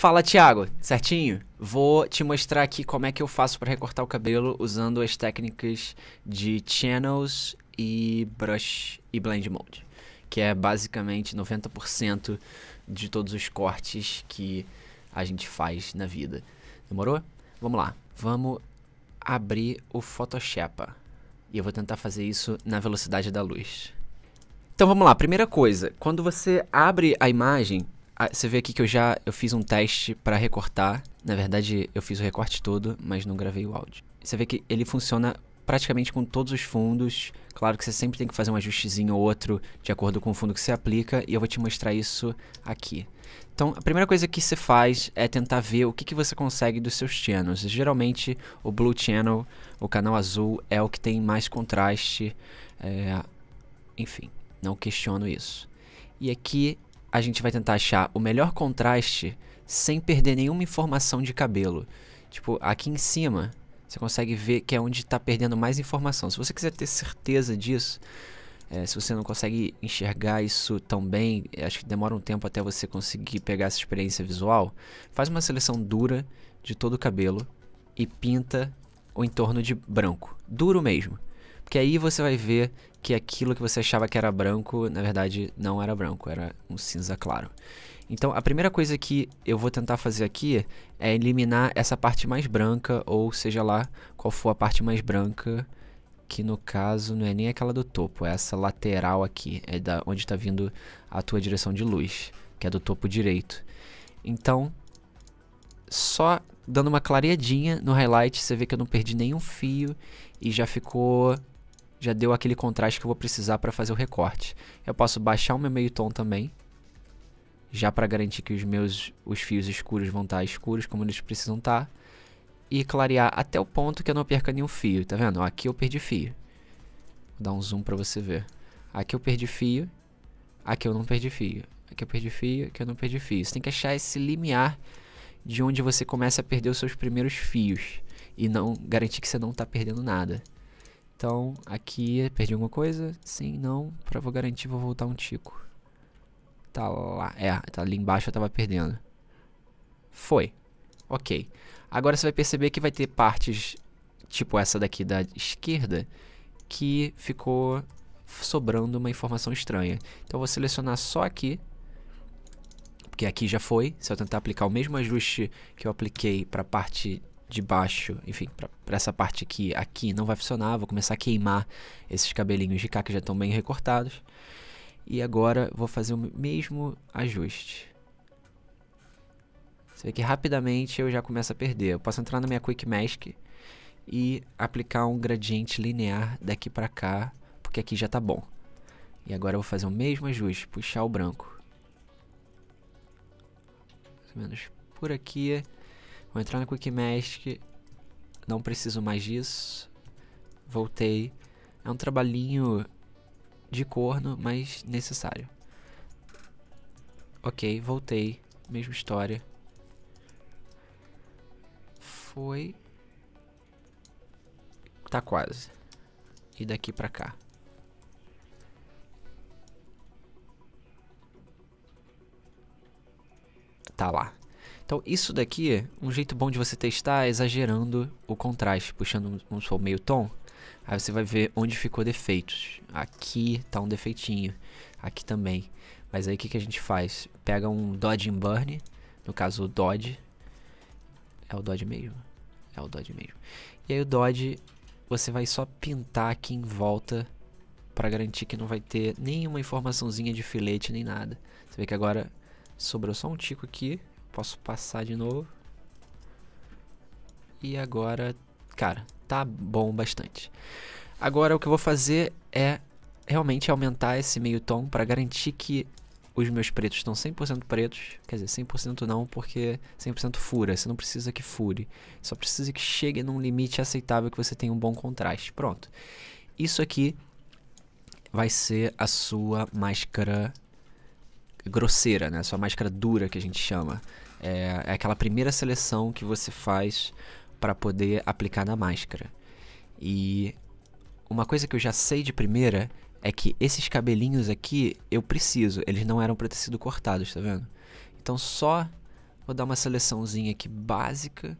Fala, Thiago, certinho? Vou te mostrar aqui como é que eu faço para recortar o cabelo usando as técnicas de channels e brush e blend mode, que é basicamente 90% de todos os cortes que a gente faz na vida. Demorou? Vamos lá. Vamos abrir o Photoshop. E eu vou tentar fazer isso na velocidade da luz. Então vamos lá, primeira coisa, quando você abre a imagem, ah, você vê aqui que eu já eu fiz um teste para recortar. Na verdade, eu fiz o recorte todo, mas não gravei o áudio. Você vê que ele funciona praticamente com todos os fundos. Claro que você sempre tem que fazer um ajustezinho ou outro de acordo com o fundo que você aplica e eu vou te mostrar isso aqui. Então, a primeira coisa que você faz é tentar ver o que, que você consegue dos seus channels. Geralmente, o Blue Channel, o canal azul, é o que tem mais contraste. É... Enfim, não questiono isso. E aqui a gente vai tentar achar o melhor contraste sem perder nenhuma informação de cabelo. Tipo, aqui em cima, você consegue ver que é onde está perdendo mais informação. Se você quiser ter certeza disso, é, se você não consegue enxergar isso tão bem, é, acho que demora um tempo até você conseguir pegar essa experiência visual, faz uma seleção dura de todo o cabelo e pinta o entorno de branco. Duro mesmo. Porque aí você vai ver que aquilo que você achava que era branco, na verdade não era branco, era um cinza claro. Então a primeira coisa que eu vou tentar fazer aqui é eliminar essa parte mais branca, ou seja lá qual for a parte mais branca, que no caso não é nem aquela do topo, é essa lateral aqui, é da onde está vindo a tua direção de luz, que é do topo direito. Então, só dando uma clareadinha no highlight, você vê que eu não perdi nenhum fio e já ficou já deu aquele contraste que eu vou precisar para fazer o recorte. Eu posso baixar o meu meio tom também, já para garantir que os meus os fios escuros vão estar tá escuros como eles precisam estar, tá, e clarear até o ponto que eu não perca nenhum fio, tá vendo? Aqui eu perdi fio. Vou dar um zoom para você ver. Aqui eu perdi fio, aqui eu não perdi fio, aqui eu perdi fio, aqui eu não perdi fio. Você tem que achar esse limiar de onde você começa a perder os seus primeiros fios e não garantir que você não está perdendo nada. Então, aqui, perdi alguma coisa? Sim, não. Pra vou garantir, vou voltar um tico. Tá lá. É, tá ali embaixo eu tava perdendo. Foi. Ok. Agora você vai perceber que vai ter partes, tipo essa daqui da esquerda, que ficou sobrando uma informação estranha. Então eu vou selecionar só aqui, porque aqui já foi. Se eu tentar aplicar o mesmo ajuste que eu apliquei para a parte de baixo, enfim, para essa parte aqui, aqui não vai funcionar, vou começar a queimar esses cabelinhos de cá que já estão bem recortados. E agora vou fazer o mesmo ajuste. Você vê que rapidamente eu já começo a perder. Eu posso entrar na minha Quick Mask e aplicar um gradiente linear daqui para cá, porque aqui já está bom. E agora eu vou fazer o mesmo ajuste, puxar o branco. Mais ou menos por aqui Vou entrar na Quick Magic. Não preciso mais disso. Voltei. É um trabalhinho de corno, mas necessário. Ok, voltei. Mesma história. Foi. Tá quase. E daqui pra cá. Tá lá. Então, isso daqui, é um jeito bom de você testar é exagerando o contraste, puxando, um supor, meio tom. Aí você vai ver onde ficou defeitos. Aqui tá um defeitinho, aqui também. Mas aí o que, que a gente faz? Pega um Dodge and Burn, no caso o Dodge. É o Dodge mesmo? É o Dodge mesmo. E aí o Dodge, você vai só pintar aqui em volta para garantir que não vai ter nenhuma informaçãozinha de filete nem nada. Você vê que agora sobrou só um tico aqui Posso passar de novo. E agora, cara, tá bom bastante. Agora o que eu vou fazer é realmente aumentar esse meio tom para garantir que os meus pretos estão 100% pretos. Quer dizer, 100% não, porque 100% fura. Você não precisa que fure. Só precisa que chegue num limite aceitável que você tenha um bom contraste. Pronto. Isso aqui vai ser a sua máscara grosseira, né? A sua máscara dura que a gente chama. É, é aquela primeira seleção que você faz para poder aplicar na máscara. E uma coisa que eu já sei de primeira é que esses cabelinhos aqui eu preciso, eles não eram para ter sido cortados, tá vendo? Então só vou dar uma seleçãozinha aqui básica,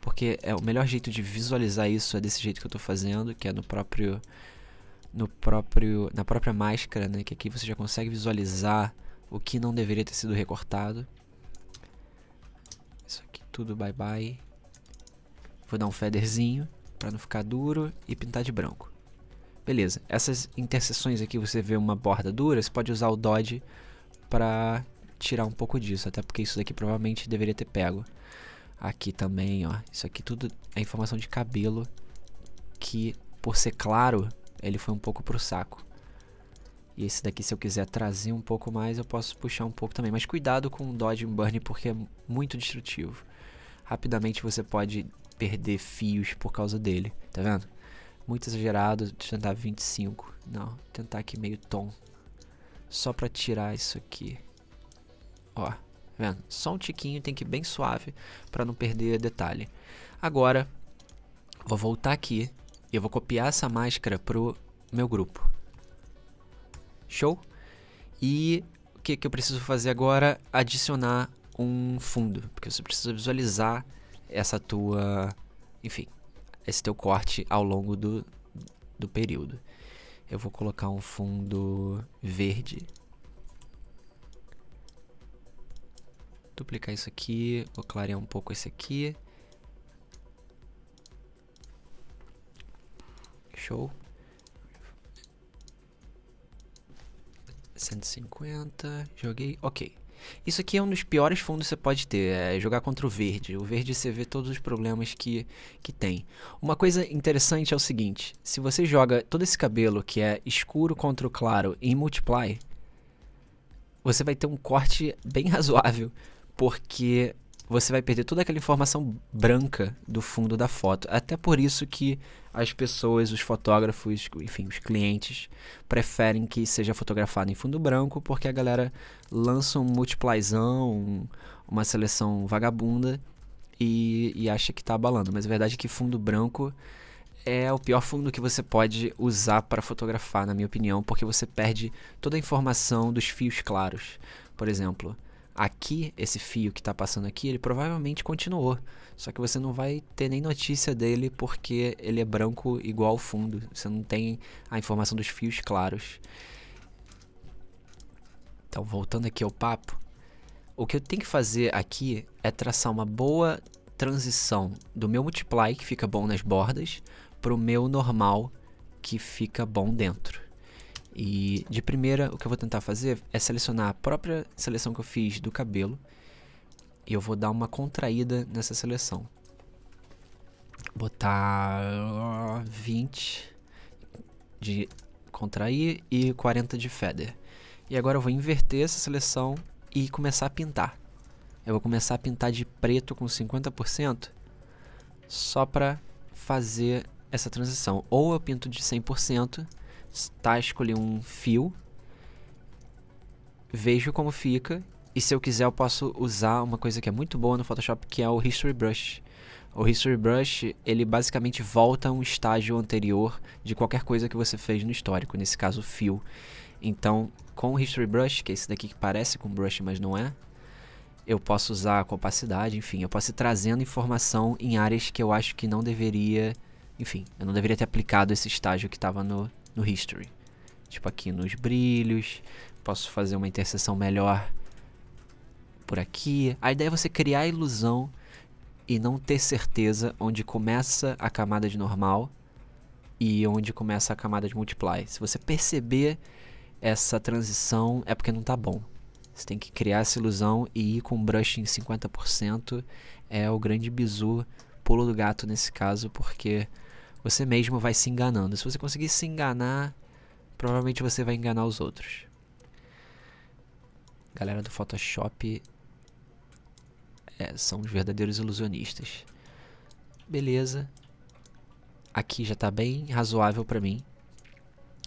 porque é o melhor jeito de visualizar isso é desse jeito que eu estou fazendo, que é no próprio no próprio na própria máscara, né, que aqui você já consegue visualizar o que não deveria ter sido recortado. Isso aqui tudo bye bye. Vou dar um featherzinho para não ficar duro e pintar de branco. Beleza, essas interseções aqui você vê uma borda dura, você pode usar o dodge para tirar um pouco disso, até porque isso daqui provavelmente deveria ter pego. Aqui também, ó, isso aqui tudo é informação de cabelo que, por ser claro, ele foi um pouco pro saco. E esse daqui, se eu quiser trazer um pouco mais, eu posso puxar um pouco também. Mas cuidado com o Dodge Burn, porque é muito destrutivo. Rapidamente você pode perder fios por causa dele, tá vendo? Muito exagerado, tentar 25. Não, tentar aqui meio tom. Só pra tirar isso aqui. Ó, tá vendo? Só um tiquinho, tem que ir bem suave pra não perder detalhe. Agora, vou voltar aqui e eu vou copiar essa máscara pro meu grupo. Show? E o que, que eu preciso fazer agora? Adicionar um fundo, porque você precisa visualizar essa tua, enfim, esse teu corte ao longo do, do período. Eu vou colocar um fundo verde. Duplicar isso aqui, vou clarear um pouco esse aqui. Show. 150, joguei, ok. Isso aqui é um dos piores fundos que você pode ter, é jogar contra o verde. O verde você vê todos os problemas que, que tem. Uma coisa interessante é o seguinte, se você joga todo esse cabelo que é escuro contra o claro em multiply, você vai ter um corte bem razoável, porque você vai perder toda aquela informação branca do fundo da foto. Até por isso que as pessoas, os fotógrafos, enfim, os clientes preferem que seja fotografado em fundo branco, porque a galera lança um multiplazão, um, uma seleção vagabunda e, e acha que está abalando. Mas a verdade é que fundo branco é o pior fundo que você pode usar para fotografar, na minha opinião, porque você perde toda a informação dos fios claros. Por exemplo, aqui, esse fio que está passando aqui, ele provavelmente continuou. Só que você não vai ter nem notícia dele porque ele é branco igual ao fundo. Você não tem a informação dos fios claros. Então, voltando aqui ao papo, o que eu tenho que fazer aqui é traçar uma boa transição do meu multiply, que fica bom nas bordas, para o meu normal, que fica bom dentro. E de primeira, o que eu vou tentar fazer é selecionar a própria seleção que eu fiz do cabelo. E eu vou dar uma contraída nessa seleção. Botar 20 de contrair e 40 de feather. E agora eu vou inverter essa seleção e começar a pintar. Eu vou começar a pintar de preto com 50% só para fazer essa transição. Ou eu pinto de 100% tá, escolhi um fio, vejo como fica, e se eu quiser eu posso usar uma coisa que é muito boa no Photoshop, que é o History Brush. O History Brush, ele basicamente volta a um estágio anterior de qualquer coisa que você fez no histórico, nesse caso fio. Então, com o History Brush, que é esse daqui que parece com Brush, mas não é, eu posso usar a compacidade, enfim, eu posso ir trazendo informação em áreas que eu acho que não deveria, enfim, eu não deveria ter aplicado esse estágio que estava no no history. Tipo aqui nos brilhos, posso fazer uma interseção melhor por aqui. A ideia é você criar a ilusão e não ter certeza onde começa a camada de normal e onde começa a camada de multiply. Se você perceber essa transição, é porque não está bom. Você tem que criar essa ilusão e ir com um brush em 50% é o grande bizu, pulo do gato nesse caso, porque você mesmo vai se enganando. Se você conseguir se enganar, provavelmente você vai enganar os outros. Galera do Photoshop é, são os verdadeiros ilusionistas. Beleza. Aqui já está bem razoável para mim.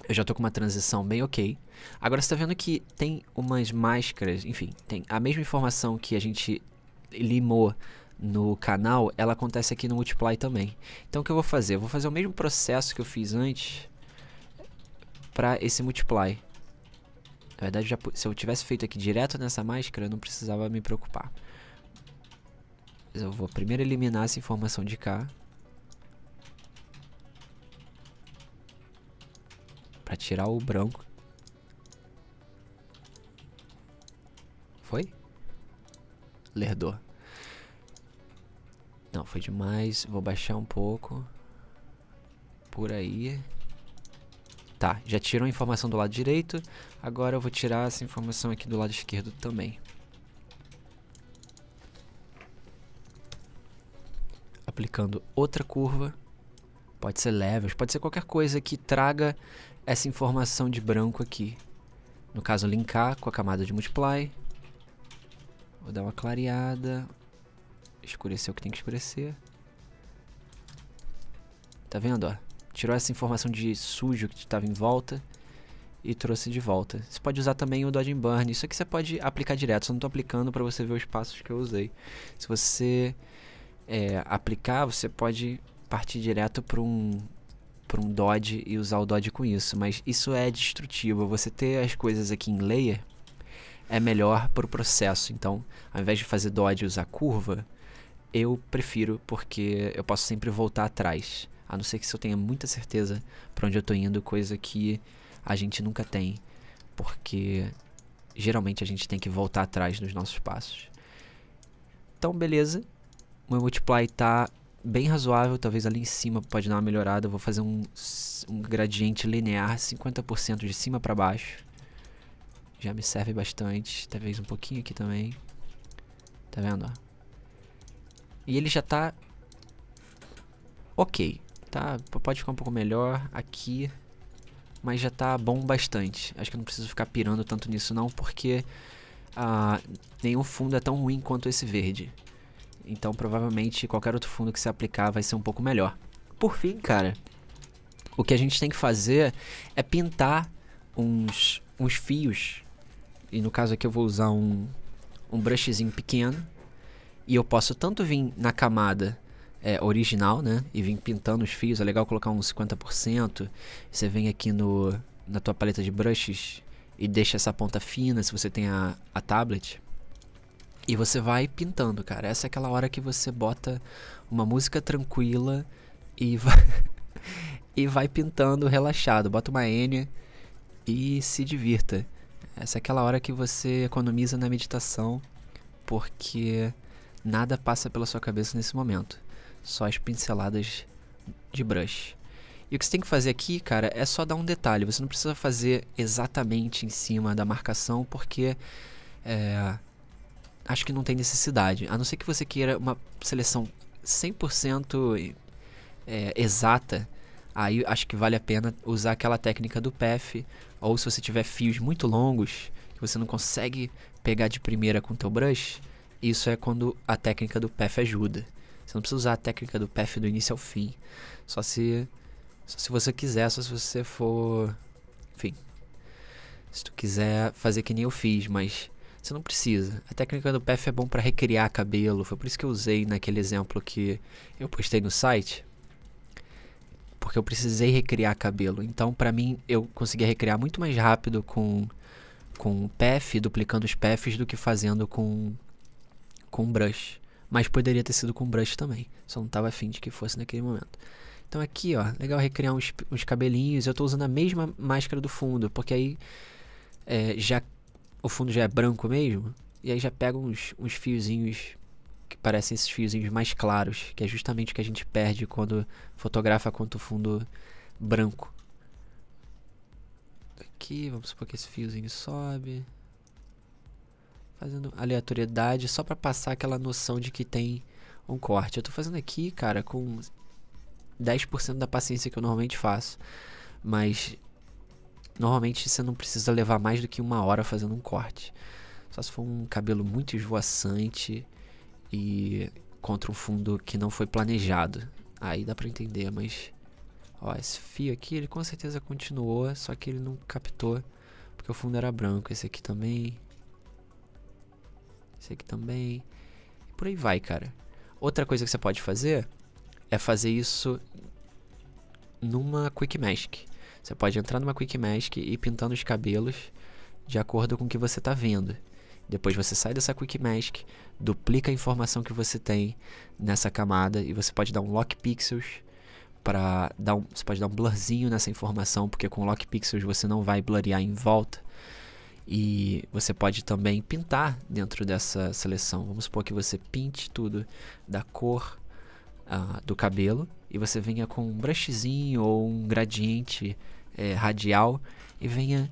Eu já estou com uma transição bem ok. Agora você tá vendo que tem umas máscaras, enfim, tem a mesma informação que a gente limou no canal, ela acontece aqui no Multiply também. Então o que eu vou fazer? Eu vou fazer o mesmo processo que eu fiz antes para esse Multiply. Na verdade, já, se eu tivesse feito aqui direto nessa máscara, eu não precisava me preocupar. Mas eu vou primeiro eliminar essa informação de cá. Para tirar o branco. Foi? Lerdou. Não, foi demais. Vou baixar um pouco. Por aí. Tá, já tirou a informação do lado direito. Agora eu vou tirar essa informação aqui do lado esquerdo também. Aplicando outra curva. Pode ser levels, pode ser qualquer coisa que traga essa informação de branco aqui. No caso, linkar com a camada de multiply. Vou dar uma clareada escurecer o que tem que escurecer. Tá vendo, ó? Tirou essa informação de sujo que estava em volta e trouxe de volta. Você pode usar também o Dodge Burn. Isso aqui você pode aplicar direto. Só não estou aplicando para você ver os passos que eu usei. Se você é, aplicar, você pode partir direto para um para um Dodge e usar o Dodge com isso, mas isso é destrutivo. Você ter as coisas aqui em layer é melhor para o processo. Então, ao invés de fazer Dodge e usar curva, eu prefiro porque eu posso sempre voltar atrás. A não ser que se eu tenha muita certeza para onde eu tô indo, coisa que a gente nunca tem, porque geralmente a gente tem que voltar atrás nos nossos passos. Então, beleza. O meu multiply tá bem razoável, talvez ali em cima pode dar uma melhorada. Eu vou fazer um, um gradiente linear 50% de cima para baixo. Já me serve bastante, talvez um pouquinho aqui também. Tá vendo, ó? E ele já tá... Ok. Tá, pode ficar um pouco melhor aqui. Mas já tá bom bastante. Acho que eu não preciso ficar pirando tanto nisso não, porque... Ah, nenhum fundo é tão ruim quanto esse verde. Então provavelmente qualquer outro fundo que se aplicar vai ser um pouco melhor. Por fim, cara, o que a gente tem que fazer é pintar uns, uns fios. E no caso aqui eu vou usar um, um brushzinho pequeno e eu posso tanto vir na camada é, original, né? E vir pintando os fios. É legal colocar uns 50%. Você vem aqui no, na tua paleta de brushes e deixa essa ponta fina, se você tem a, a tablet. E você vai pintando, cara. Essa é aquela hora que você bota uma música tranquila e vai, e vai pintando relaxado. Bota uma N e se divirta. Essa é aquela hora que você economiza na meditação, porque Nada passa pela sua cabeça nesse momento, só as pinceladas de brush. E o que você tem que fazer aqui, cara, é só dar um detalhe. Você não precisa fazer exatamente em cima da marcação, porque é, acho que não tem necessidade. A não ser que você queira uma seleção 100% é, exata, aí acho que vale a pena usar aquela técnica do PEF. Ou se você tiver fios muito longos, que você não consegue pegar de primeira com o teu brush, isso é quando a técnica do PEF ajuda. Você não precisa usar a técnica do PEF do início ao fim. Só se, só se você quiser, só se você for. Enfim. Se tu quiser fazer que nem eu fiz, mas você não precisa. A técnica do PEF é bom para recriar cabelo. Foi por isso que eu usei naquele exemplo que eu postei no site. Porque eu precisei recriar cabelo. Então, para mim, eu conseguia recriar muito mais rápido com com PEF, duplicando os PEFs, do que fazendo com com brush. Mas poderia ter sido com brush também. Só não estava afim de que fosse naquele momento. Então aqui, ó, legal recriar uns, uns cabelinhos. Eu estou usando a mesma máscara do fundo, porque aí é, já o fundo já é branco mesmo. E aí já pega uns, uns fiozinhos que parecem esses fiozinhos mais claros, que é justamente o que a gente perde quando fotografa quanto fundo branco. Aqui, vamos supor que esse fiozinho sobe fazendo aleatoriedade só para passar aquela noção de que tem um corte. Eu tô fazendo aqui, cara, com 10% da paciência que eu normalmente faço, mas normalmente você não precisa levar mais do que uma hora fazendo um corte. Só se for um cabelo muito esvoaçante e contra um fundo que não foi planejado. Aí dá para entender, mas ó, esse fio aqui, ele com certeza continuou, só que ele não captou porque o fundo era branco. Esse aqui também esse aqui também. E por aí vai, cara. Outra coisa que você pode fazer é fazer isso numa Quick Mask. Você pode entrar numa Quick Mask e ir pintando os cabelos de acordo com o que você está vendo. Depois você sai dessa Quick Mask, duplica a informação que você tem nessa camada e você pode dar um Lock Pixels para dar um, você pode dar um blurzinho nessa informação, porque com Lock Pixels você não vai blurrear em volta. E você pode também pintar dentro dessa seleção. Vamos supor que você pinte tudo da cor uh, do cabelo e você venha com um brushzinho ou um gradiente é, radial e venha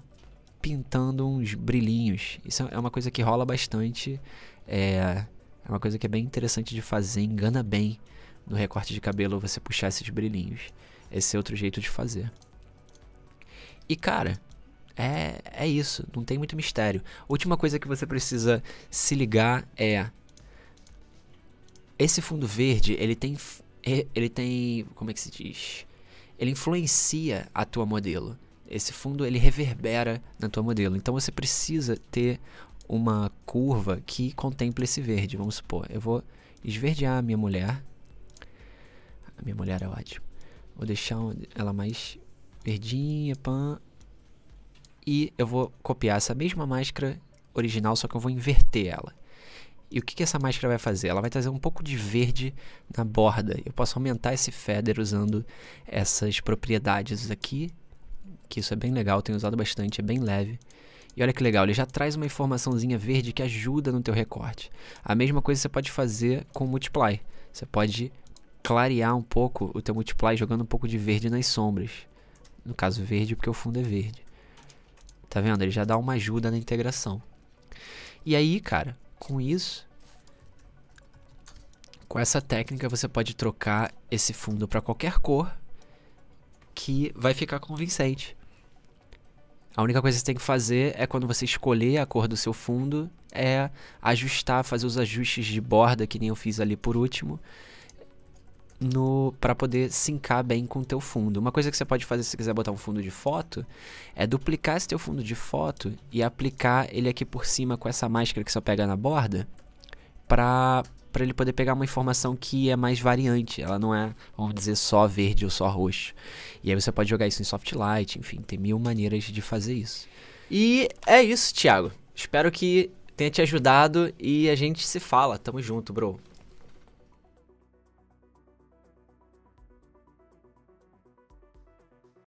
pintando uns brilhinhos. Isso é uma coisa que rola bastante. É, é uma coisa que é bem interessante de fazer, engana bem no recorte de cabelo você puxar esses brilhinhos. Esse é outro jeito de fazer. E cara, é, é isso, não tem muito mistério. Última coisa que você precisa se ligar é esse fundo verde, ele tem ele tem, como é que se diz? Ele influencia a tua modelo. Esse fundo ele reverbera na tua modelo. Então você precisa ter uma curva que contemple esse verde, vamos supor. Eu vou esverdear a minha mulher. A minha mulher é ótima. Vou deixar ela mais verdinha, pan. E eu vou copiar essa mesma máscara original, só que eu vou inverter ela. E o que, que essa máscara vai fazer? Ela vai trazer um pouco de verde na borda. Eu posso aumentar esse feather usando essas propriedades aqui, que isso é bem legal, tenho usado bastante, é bem leve. E olha que legal, ele já traz uma informaçãozinha verde que ajuda no teu recorte. A mesma coisa você pode fazer com o Multiply. Você pode clarear um pouco o teu Multiply jogando um pouco de verde nas sombras. No caso verde, porque o fundo é verde. Tá vendo? Ele já dá uma ajuda na integração. E aí, cara, com isso, com essa técnica você pode trocar esse fundo para qualquer cor que vai ficar convincente. A única coisa que você tem que fazer é quando você escolher a cor do seu fundo, é ajustar, fazer os ajustes de borda que nem eu fiz ali por último no para poder sincar bem com o teu fundo. Uma coisa que você pode fazer se quiser botar um fundo de foto é duplicar esse teu fundo de foto e aplicar ele aqui por cima com essa máscara que só pega na borda para para ele poder pegar uma informação que é mais variante, ela não é, vamos dizer, só verde ou só roxo. E aí você pode jogar isso em soft light, enfim, tem mil maneiras de fazer isso. E é isso, Thiago. Espero que tenha te ajudado e a gente se fala. Tamo junto, bro.